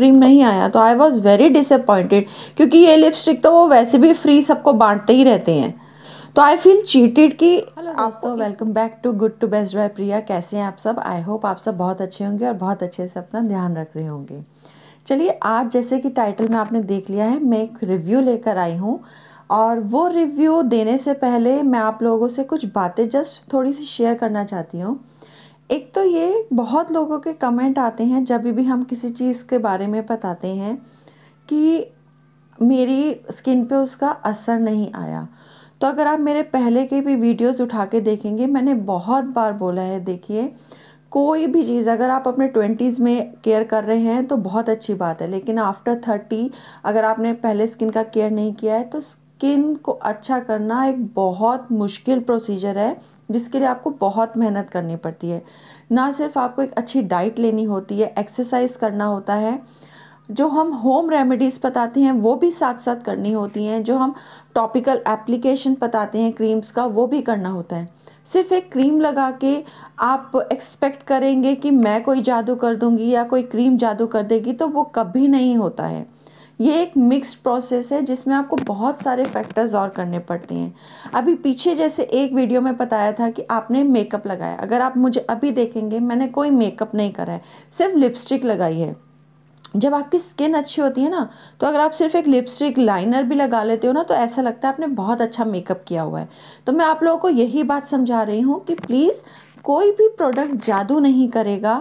cream नहीं आया तो आई वॉज़ वेरी डिसअपॉइंटेड क्योंकि ये लिपस्टिक तो वो वैसे भी फ्री सबको बांटते ही रहते हैं तो आई फील चीटेड कि हेलो दोस्तों welcome back to good to best by Priya कैसे हैं आप सब आई होप आप सब बहुत अच्छे होंगे और बहुत अच्छे से अपना ध्यान रख रहे होंगे चलिए आज जैसे कि टाइटल में आपने देख लिया है मैं एक रिव्यू लेकर आई हूँ और वो रिव्यू देने से पहले मैं आप लोगों से कुछ बातें जस्ट थोड़ी सी शेयर करना चाहती हूँ एक तो ये बहुत लोगों के कमेंट आते हैं जब भी हम किसी चीज़ के बारे में बताते हैं कि मेरी स्किन पे उसका असर नहीं आया तो अगर आप मेरे पहले के भी वीडियोस उठा के देखेंगे मैंने बहुत बार बोला है देखिए कोई भी चीज़ अगर आप अपने ट्वेंटीज़ में केयर कर रहे हैं तो बहुत अच्छी बात है लेकिन आफ्टर थर्टी अगर आपने पहले स्किन का केयर नहीं किया है तो स्किन को अच्छा करना एक बहुत मुश्किल प्रोसीजर है जिसके लिए आपको बहुत मेहनत करनी पड़ती है ना सिर्फ आपको एक अच्छी डाइट लेनी होती है एक्सरसाइज करना होता है जो हम होम रेमेडीज़ बताते हैं वो भी साथ साथ करनी होती हैं जो हम टॉपिकल एप्लीकेशन बताते हैं क्रीम्स का वो भी करना होता है सिर्फ एक क्रीम लगा के आप एक्सपेक्ट करेंगे कि मैं कोई जादू कर दूंगी या कोई क्रीम जादू कर देगी तो वो कभी नहीं होता है ये एक मिक्स्ड प्रोसेस है जिसमें आपको बहुत सारे फैक्टर्स और करने पड़ते हैं अभी पीछे जैसे एक वीडियो में बताया था कि आपने मेकअप लगाया अगर आप मुझे अभी देखेंगे मैंने कोई मेकअप नहीं करा है सिर्फ लिपस्टिक लगाई है जब आपकी स्किन अच्छी होती है ना तो अगर आप सिर्फ एक लिपस्टिक लाइनर भी लगा लेते हो ना तो ऐसा लगता है आपने बहुत अच्छा मेकअप किया हुआ है तो मैं आप लोगों को यही बात समझा रही हूँ कि प्लीज़ कोई भी प्रोडक्ट जादू नहीं करेगा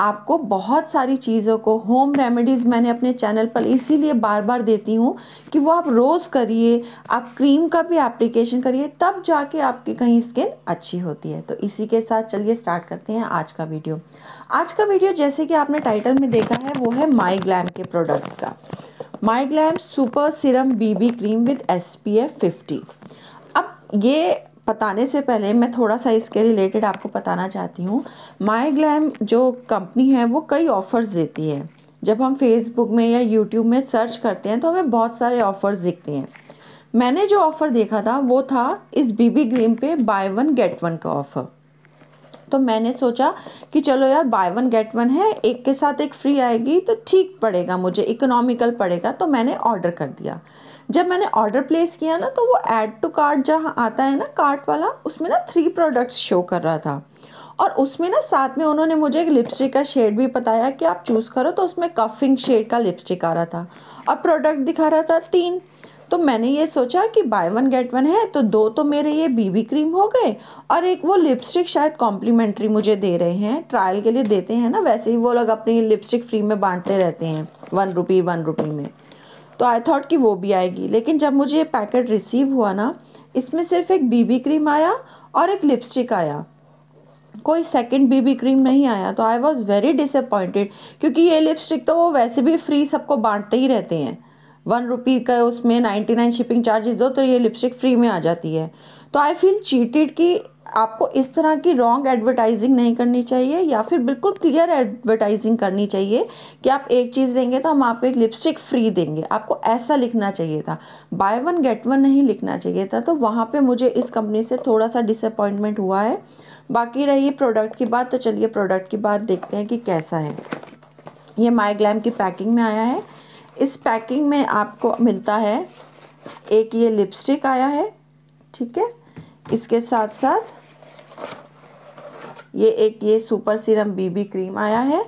आपको बहुत सारी चीज़ों को होम रेमेडीज़ मैंने अपने चैनल पर इसीलिए बार बार देती हूँ कि वो आप रोज़ करिए आप क्रीम का भी एप्लीकेशन करिए तब जाके आपकी कहीं स्किन अच्छी होती है तो इसी के साथ चलिए स्टार्ट करते हैं आज का वीडियो आज का वीडियो जैसे कि आपने टाइटल में देखा है वो है माई ग्लैम के प्रोडक्ट्स का my glam super serum BB cream with S P F fifty अब ये बताने से पहले मैं थोड़ा सा इसके रिलेटेड आपको बताना चाहती हूँ माई ग्लैम जो कंपनी है वो कई ऑफ़र्स देती है जब हम फेसबुक में या यूट्यूब में सर्च करते हैं तो हमें बहुत सारे ऑफ़र्स दिखते हैं मैंने जो ऑफ़र देखा था वो था इस बीबी क्रीम पे बाय वन गेट वन का ऑफ़र तो मैंने सोचा कि चलो यार बाय वन गेट वन है एक के साथ एक फ्री आएगी तो ठीक पड़ेगा मुझे इकोनॉमिकल पड़ेगा तो मैंने ऑर्डर कर दिया जब मैंने ऑर्डर प्लेस किया ना तो वो ऐड टू कार्ट जहाँ आता है ना कार्ट वाला उसमें ना थ्री प्रोडक्ट्स शो कर रहा था और उसमें ना साथ में उन्होंने मुझे एक लिपस्टिक का शेड भी बताया कि आप चूज़ करो तो उसमें कफिंग शेड का लिपस्टिक आ रहा था और प्रोडक्ट दिखा रहा था तीन तो मैंने ये सोचा कि बाय वन गेट वन है तो दो तो मेरे ये बीबी क्रीम हो गए और एक वो लिपस्टिक शायद कॉम्प्लीमेंट्री मुझे दे रहे हैं ट्रायल के लिए देते हैं ना वैसे ही वो लोग अपनी लिपस्टिक फ्री में बांटते रहते हैं वन रुपी वन रुपी में तो आई थॉट कि वो भी आएगी लेकिन जब मुझे ये पैकेट रिसीव हुआ ना इसमें सिर्फ एक बीबी क्रीम आया और एक लिपस्टिक आया कोई सेकंड बीबी क्रीम नहीं आया तो आई वाज वेरी डिसअपॉइंटेड क्योंकि ये लिपस्टिक तो वो वैसे भी फ्री सबको बांटते ही रहते हैं वन रुपी का उसमें नाइन्टी नाइन शिपिंग चार्जेस दो तो ये लिपस्टिक फ्री में आ जाती है तो आई फील चीटेड कि आपको इस तरह की रॉन्ग एडवर्टाइजिंग नहीं करनी चाहिए या फिर बिल्कुल क्लियर एडवर्टाइजिंग करनी चाहिए कि आप एक चीज़ लेंगे तो हम आपको एक लिपस्टिक फ्री देंगे आपको ऐसा लिखना चाहिए था बाय वन गेट वन नहीं लिखना चाहिए था तो वहाँ पे मुझे इस कंपनी से थोड़ा सा डिसअपॉइंटमेंट हुआ है बाकी रही प्रोडक्ट की बात तो चलिए प्रोडक्ट की बात देखते हैं कि कैसा है ये माई ग्लैम की पैकिंग में आया है इस पैकिंग में आपको मिलता है एक ये लिपस्टिक आया है ठीक है इसके साथ साथ ये एक ये सुपर सीरम बीबी क्रीम आया है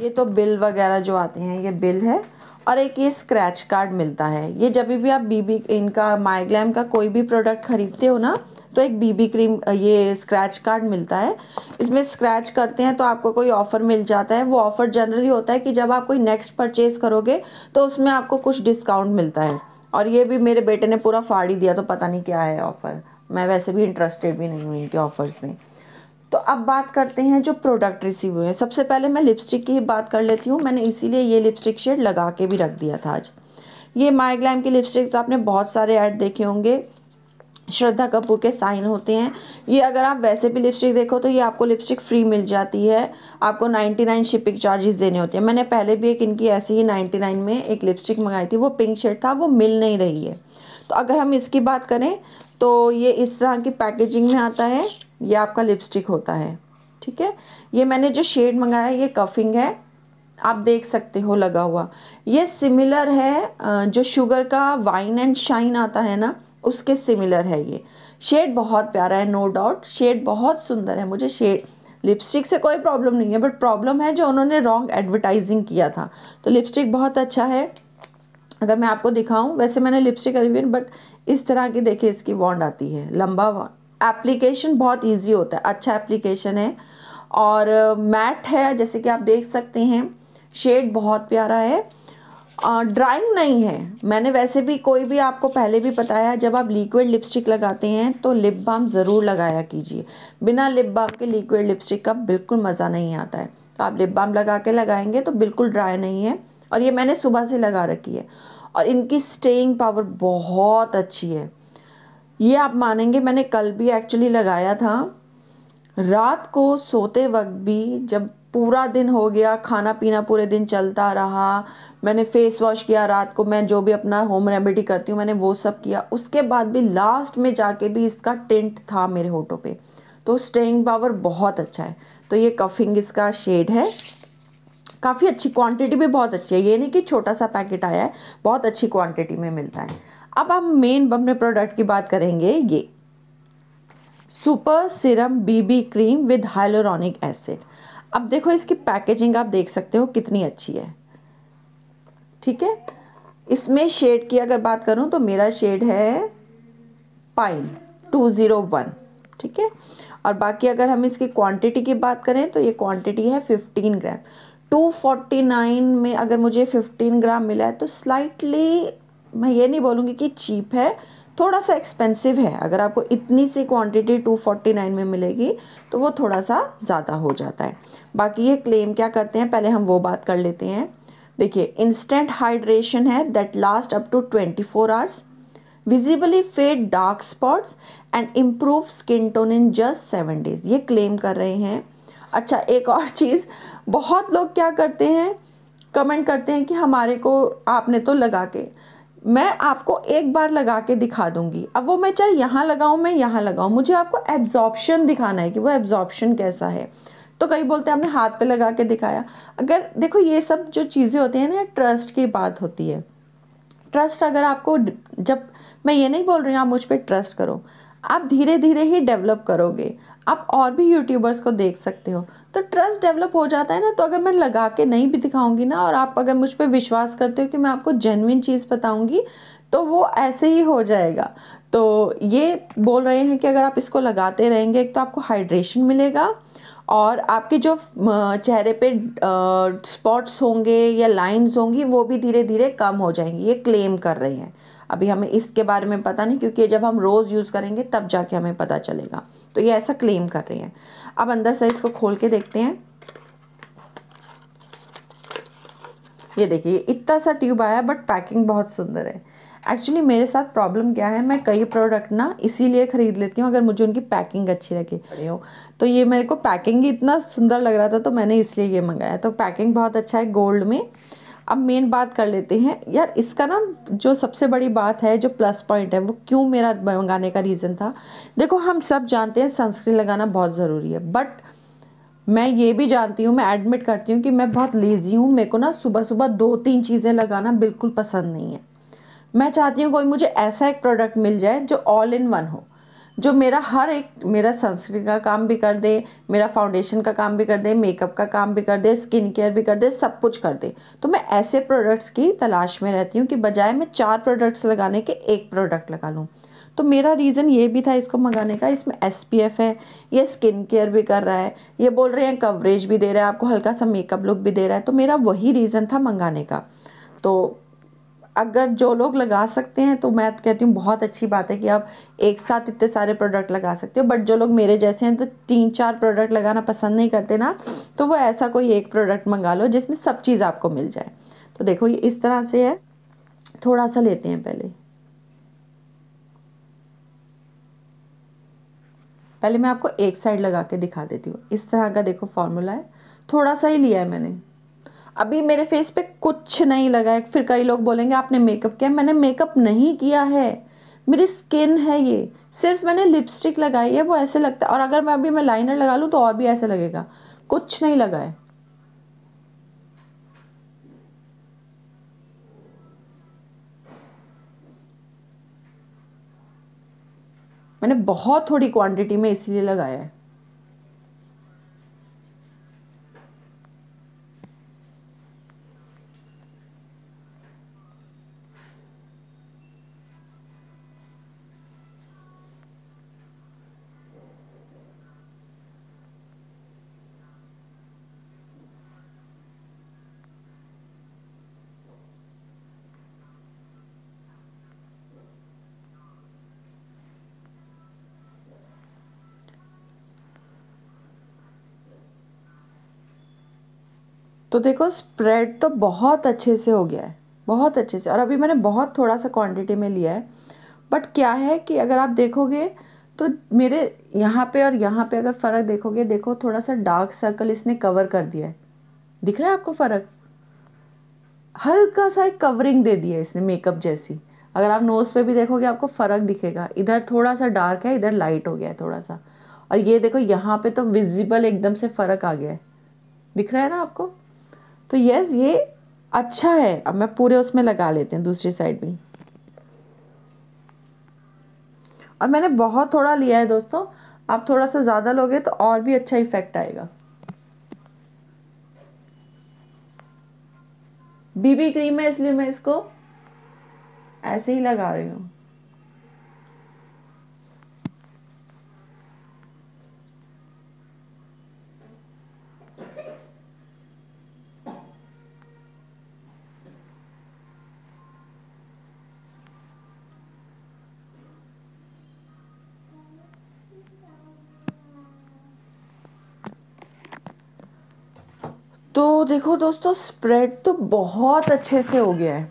ये तो बिल वगैरह जो आते हैं ये बिल है और एक ये स्क्रैच कार्ड मिलता है ये जब भी आप बीबी इनका माइग्लैम का कोई भी प्रोडक्ट ख़रीदते हो ना तो एक बीबी क्रीम ये स्क्रैच कार्ड मिलता है इसमें स्क्रैच करते हैं तो आपको कोई ऑफ़र मिल जाता है वो ऑफ़र जनरली होता है कि जब आप कोई नेक्स्ट परचेज़ करोगे तो उसमें आपको कुछ डिस्काउंट मिलता है और ये भी मेरे बेटे ने पूरा फाड़ ही दिया तो पता नहीं क्या है ऑफ़र मैं वैसे भी इंटरेस्टेड भी नहीं हूँ इनके ऑफ़र्स में तो अब बात करते हैं जो प्रोडक्ट रिसीव हुए हैं सबसे पहले मैं लिपस्टिक की बात कर लेती हूँ मैंने इसीलिए ये लिपस्टिक शेड लगा के भी रख दिया था आज ये माइग्लैम की लिपस्टिक्स आपने बहुत सारे ऐड देखे होंगे श्रद्धा कपूर के साइन होते हैं ये अगर आप वैसे भी लिपस्टिक देखो तो ये आपको लिपस्टिक फ्री मिल जाती है आपको 99 शिपिंग चार्जेस देने होते हैं मैंने पहले भी एक इनकी ऐसी ही 99 में एक लिपस्टिक मंगाई थी वो पिंक शेड था वो मिल नहीं रही है तो अगर हम इसकी बात करें तो ये इस तरह की पैकेजिंग में आता है ये आपका लिपस्टिक होता है ठीक है ये मैंने जो शेड मंगाया ये कफिंग है आप देख सकते हो लगा हुआ ये सिमिलर है जो शुगर का वाइन एंड शाइन आता है ना उसके सिमिलर है ये शेड बहुत प्यारा है नो डाउट शेड बहुत सुंदर है मुझे शेड लिपस्टिक से कोई प्रॉब्लम नहीं है बट प्रॉब्लम है जो उन्होंने रॉन्ग एडवर्टाइजिंग किया था तो लिपस्टिक बहुत अच्छा है अगर मैं आपको दिखाऊं वैसे मैंने लिपस्टिक करी बट इस तरह की देखिए इसकी वॉन्ड आती है लंबा वॉन्ड एप्लीकेशन बहुत ईजी होता है अच्छा एप्लीकेशन है और मैट uh, है जैसे कि आप देख सकते हैं शेड बहुत प्यारा है ड्राइंग नहीं है मैंने वैसे भी कोई भी आपको पहले भी बताया जब आप लिक्विड लिपस्टिक लगाते हैं तो लिप बाम ज़रूर लगाया कीजिए बिना लिप बाम के लिक्विड लिपस्टिक का बिल्कुल मज़ा नहीं आता है तो आप लिप बाम लगा के लगाएंगे तो बिल्कुल ड्राई नहीं है और ये मैंने सुबह से लगा रखी है और इनकी स्टेइंग पावर बहुत अच्छी है ये आप मानेंगे मैंने कल भी एक्चुअली लगाया था रात को सोते वक्त भी जब पूरा दिन हो गया खाना पीना पूरे दिन चलता रहा मैंने फेस वॉश किया रात को मैं जो भी अपना होम रेमेडी करती हूँ मैंने वो सब किया उसके बाद भी लास्ट में जाके भी इसका टेंट था मेरे होटो पे तो स्टेइंग पावर बहुत अच्छा है तो ये कफिंग इसका शेड है काफ़ी अच्छी क्वांटिटी भी बहुत अच्छी है ये नहीं कि छोटा सा पैकेट आया है बहुत अच्छी क्वांटिटी में मिलता है अब हम मेन अपने प्रोडक्ट की बात करेंगे ये super serum BB cream with hyaluronic acid अब देखो इसकी पैकेजिंग आप देख सकते हो कितनी अच्छी है ठीक है इसमें शेड की अगर बात करूं तो मेरा शेड है पाइन टू ज़ीरो वन ठीक है और बाकी अगर हम इसकी क्वांटिटी की बात करें तो ये क्वांटिटी है fifteen gram two forty nine में अगर मुझे फिफ्टीन ग्राम मिला है तो स्लाइटली मैं ये नहीं बोलूँगी कि चीप है थोड़ा सा एक्सपेंसिव है अगर आपको इतनी सी क्वांटिटी 249 में मिलेगी तो वो थोड़ा सा ज़्यादा हो जाता है बाकी ये क्लेम क्या करते हैं पहले हम वो बात कर लेते हैं देखिए इंस्टेंट हाइड्रेशन है that last up to 24 hours visibly fade dark spots and improve skin tone in just seven days ये क्लेम कर रहे हैं अच्छा एक और चीज़ बहुत लोग क्या करते हैं कमेंट करते हैं कि हमारे को आपने तो लगा के मैं आपको एक बार लगा के दिखा दूंगी अब वो मैं चाहे यहाँ लगाऊँ मैं यहाँ लगाऊँ मुझे आपको एब्जॉर्प्शन दिखाना है कि वो एब्जॉर्प्शन कैसा है तो कई बोलते हैं आपने हाथ पे लगा के दिखाया अगर देखो ये सब जो चीज़ें होती हैं ना ट्रस्ट की बात होती है ट्रस्ट अगर आपको जब मैं ये नहीं बोल रही हूँ आप मुझ पर ट्रस्ट करो आप धीरे धीरे ही डेवलप करोगे आप और भी यूट्यूबर्स को देख सकते हो तो ट्रस्ट डेवलप हो जाता है ना तो अगर मैं लगा के नहीं भी दिखाऊंगी ना और आप अगर मुझ पर विश्वास करते हो कि मैं आपको जेनविन चीज़ बताऊंगी तो वो ऐसे ही हो जाएगा तो ये बोल रहे हैं कि अगर आप इसको लगाते रहेंगे एक तो आपको हाइड्रेशन मिलेगा और आपके जो चेहरे पे स्पॉट्स होंगे या लाइंस होंगी वो भी धीरे धीरे कम हो जाएंगी ये क्लेम कर रहे हैं अभी हमें इसके बारे में पता नहीं क्योंकि जब हम रोज़ यूज़ करेंगे तब जाके हमें पता चलेगा तो ये ऐसा क्लेम कर रही हैं अब अंदर से इसको खोल के देखते हैं ये देखिए इतना सा ट्यूब आया बट पैकिंग बहुत सुंदर है एक्चुअली मेरे साथ प्रॉब्लम क्या है मैं कई प्रोडक्ट ना इसीलिए ख़रीद लेती हूँ अगर मुझे उनकी पैकिंग अच्छी लगी हो तो ये मेरे को पैकिंग ही इतना सुंदर लग रहा था तो मैंने इसलिए ये मंगाया तो पैकिंग बहुत अच्छा है गोल्ड में अब मेन बात कर लेते हैं यार इसका ना जो सबसे बड़ी बात है जो प्लस पॉइंट है वो क्यों मेरा मंगाने का रीज़न था देखो हम सब जानते हैं सनस्क्रीन लगाना बहुत ज़रूरी है बट मैं ये भी जानती हूँ मैं एडमिट करती हूँ कि मैं बहुत लेज़ी हूँ मेरे को ना सुबह सुबह दो तीन चीज़ें लगाना बिल्कुल पसंद नहीं है मैं चाहती हूँ कोई मुझे ऐसा एक प्रोडक्ट मिल जाए जो ऑल इन वन हो जो मेरा हर एक मेरा सनस्क्रीन का काम भी कर दे मेरा फाउंडेशन का काम भी कर दे मेकअप का काम भी कर दे स्किन केयर भी कर दे सब कुछ कर दे तो मैं ऐसे प्रोडक्ट्स की तलाश में रहती हूँ कि बजाय मैं चार प्रोडक्ट्स लगाने के एक प्रोडक्ट लगा लूँ तो मेरा रीज़न ये भी था इसको मंगाने का इसमें एस है ये स्किन केयर भी कर रहा है ये बोल रहे हैं कवरेज भी दे रहा है आपको हल्का सा मेकअप लुक भी दे रहा है तो मेरा वही रीज़न था मंगाने का तो अगर जो लोग लगा सकते हैं तो मैं कहती हूँ बहुत अच्छी बात है कि आप एक साथ इतने सारे प्रोडक्ट लगा सकते हो बट जो लोग मेरे जैसे हैं तो तीन चार प्रोडक्ट लगाना पसंद नहीं करते ना तो वो ऐसा कोई एक प्रोडक्ट मंगा लो जिसमें सब चीज़ आपको मिल जाए तो देखो ये इस तरह से है थोड़ा सा लेते हैं पहले पहले मैं आपको एक साइड लगा के दिखा देती हूँ इस तरह का देखो फॉर्मूला है थोड़ा सा ही लिया है मैंने अभी मेरे फेस पे कुछ नहीं लगा है फिर कई लोग बोलेंगे आपने मेकअप किया मैंने मेकअप नहीं किया है मेरी स्किन है ये सिर्फ मैंने लिपस्टिक लगाई है वो ऐसे लगता है और अगर मैं अभी मैं लाइनर लगा लूँ तो और भी ऐसे लगेगा कुछ नहीं लगा है मैंने बहुत थोड़ी क्वांटिटी में इसीलिए लगाया है तो देखो स्प्रेड तो बहुत अच्छे से हो गया है बहुत अच्छे से और अभी मैंने बहुत थोड़ा सा क्वांटिटी में लिया है बट क्या है कि अगर आप देखोगे तो मेरे यहाँ पे और यहाँ पे अगर फ़र्क देखोगे देखो थोड़ा सा डार्क सर्कल इसने कवर कर दिया है दिख रहा है आपको फ़र्क हल्का सा एक कवरिंग दे दिया है इसने मेकअप जैसी अगर आप नोज़ पे भी देखोगे आपको फ़र्क दिखेगा इधर थोड़ा सा डार्क है इधर लाइट हो गया है थोड़ा सा और ये देखो यहाँ पे तो विजिबल एकदम से फ़र्क आ गया है दिख रहा है ना आपको तो यस ये अच्छा है अब मैं पूरे उसमें लगा लेते हैं दूसरी साइड भी और मैंने बहुत थोड़ा लिया है दोस्तों आप थोड़ा सा ज़्यादा लोगे तो और भी अच्छा इफेक्ट आएगा बीबी क्रीम है इसलिए मैं इसको ऐसे ही लगा रही हूँ देखो दोस्तों स्प्रेड तो बहुत अच्छे से हो गया है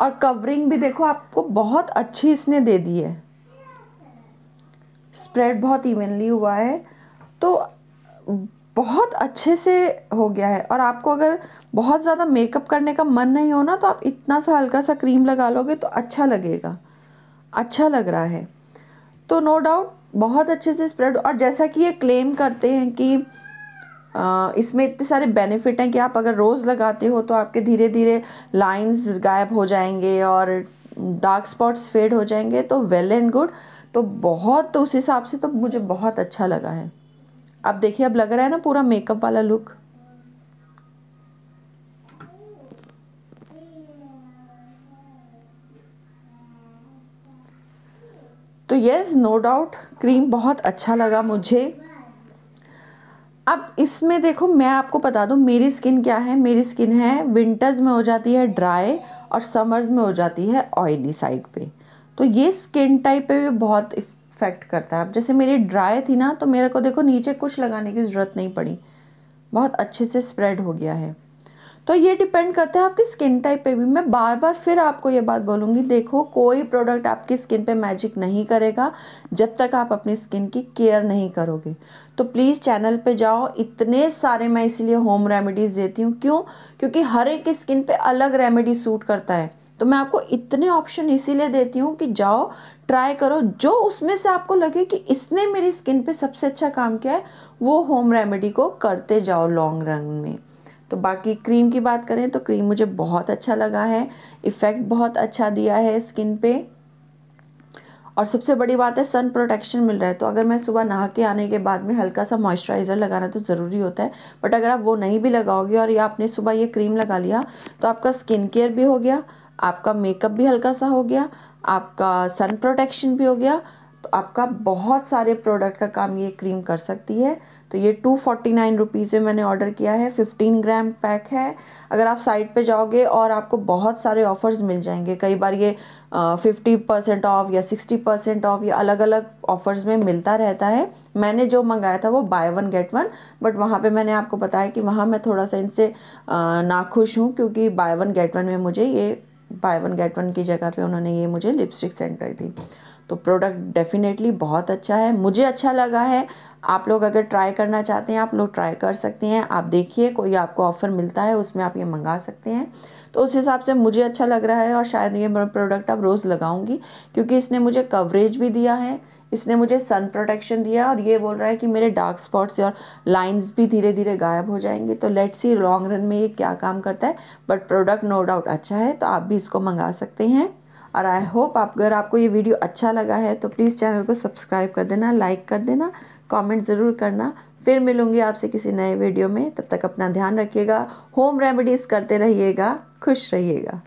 और कवरिंग भी देखो आपको बहुत अच्छी इसने दे दी है स्प्रेड बहुत इवनली हुआ है तो बहुत अच्छे से हो गया है और आपको अगर बहुत ज़्यादा मेकअप करने का मन नहीं हो ना तो आप इतना सा हल्का सा क्रीम लगा लोगे तो अच्छा लगेगा अच्छा लग रहा है तो नो डाउट बहुत अच्छे से स्प्रेड और जैसा कि ये क्लेम करते हैं कि इसमें इतने सारे बेनिफिट हैं कि आप अगर रोज़ लगाते हो तो आपके धीरे धीरे लाइंस गायब हो जाएंगे और डार्क स्पॉट्स फेड हो जाएंगे तो वेल एंड गुड तो बहुत तो उस हिसाब से तो मुझे बहुत अच्छा लगा है अब देखिए अब लग रहा है ना पूरा मेकअप वाला लुक तो यस नो डाउट क्रीम बहुत अच्छा लगा मुझे अब इसमें देखो मैं आपको बता दूं मेरी स्किन क्या है मेरी स्किन है विंटर्स में हो जाती है ड्राई और समर्स में हो जाती है ऑयली साइड पे तो ये स्किन टाइप पे भी बहुत इफ़ेक्ट करता है अब जैसे मेरी ड्राई थी ना तो मेरे को देखो नीचे कुछ लगाने की ज़रूरत नहीं पड़ी बहुत अच्छे से स्प्रेड हो गया है तो ये डिपेंड करता है आपकी स्किन टाइप पे भी मैं बार बार फिर आपको ये बात बोलूँगी देखो कोई प्रोडक्ट आपकी स्किन पे मैजिक नहीं करेगा जब तक आप अपनी स्किन की केयर नहीं करोगे तो प्लीज़ चैनल पे जाओ इतने सारे मैं इसीलिए होम रेमेडीज़ देती हूँ क्यों क्योंकि हर एक स्किन पे अलग रेमेडी सूट करता है तो मैं आपको इतने ऑप्शन इसीलिए देती हूँ कि जाओ ट्राई करो जो उसमें से आपको लगे कि इसने मेरी स्किन पे सबसे अच्छा काम किया है वो होम रेमेडी को करते जाओ लॉन्ग रन में तो बाकी क्रीम की बात करें तो क्रीम मुझे बहुत अच्छा लगा है इफ़ेक्ट बहुत अच्छा दिया है स्किन पे और सबसे बड़ी बात है सन प्रोटेक्शन मिल रहा है तो अगर मैं सुबह नहा के आने के बाद में हल्का सा मॉइस्चराइज़र लगाना तो ज़रूरी होता है बट अगर आप वो नहीं भी लगाओगे और या आपने सुबह ये क्रीम लगा लिया तो आपका स्किन केयर भी हो गया आपका मेकअप भी हल्का सा हो गया आपका सन प्रोटेक्शन भी हो गया तो आपका बहुत सारे प्रोडक्ट का काम ये क्रीम कर सकती है तो ये टू फोर्टी नाइन रुपीज़ में मैंने ऑर्डर किया है फिफ्टीन ग्राम पैक है अगर आप साइट पे जाओगे और आपको बहुत सारे ऑफ़र्स मिल जाएंगे कई बार ये फिफ्टी परसेंट ऑफ़ या सिक्सटी परसेंट ऑफ़ या अलग अलग ऑफ़र्स में मिलता रहता है मैंने जो मंगाया था वो buy one get one but वहाँ पे मैंने आपको बताया कि वहाँ मैं थोड़ा सा इनसे नाखुश हूँ क्योंकि बाय वन गेट वन में मुझे ये बाय वन गेट वन की जगह पे उन्होंने ये मुझे लिपस्टिक सेंड कर दी तो प्रोडक्ट डेफिनेटली बहुत अच्छा है मुझे अच्छा लगा है आप लोग अगर ट्राई करना चाहते हैं आप लोग ट्राई कर सकते हैं आप देखिए कोई आपको ऑफ़र मिलता है उसमें आप ये मंगा सकते हैं तो उस हिसाब से मुझे अच्छा लग रहा है और शायद ये प्रोडक्ट अब रोज़ लगाऊंगी क्योंकि इसने मुझे कवरेज भी दिया है इसने मुझे सन प्रोटेक्शन दिया और ये बोल रहा है कि मेरे डार्क स्पॉट्स और लाइंस भी धीरे धीरे गायब हो जाएंगे तो लेट्स सी लॉन्ग रन में ये क्या काम करता है बट प्रोडक्ट नो डाउट अच्छा है तो आप भी इसको मंगा सकते हैं और आई होप आप अगर आपको ये वीडियो अच्छा लगा है तो प्लीज़ चैनल को सब्सक्राइब कर देना लाइक कर देना कमेंट ज़रूर करना फिर मिलूँगी आपसे किसी नए वीडियो में तब तक अपना ध्यान रखिएगा होम रेमेडीज़ करते रहिएगा खुश रहिएगा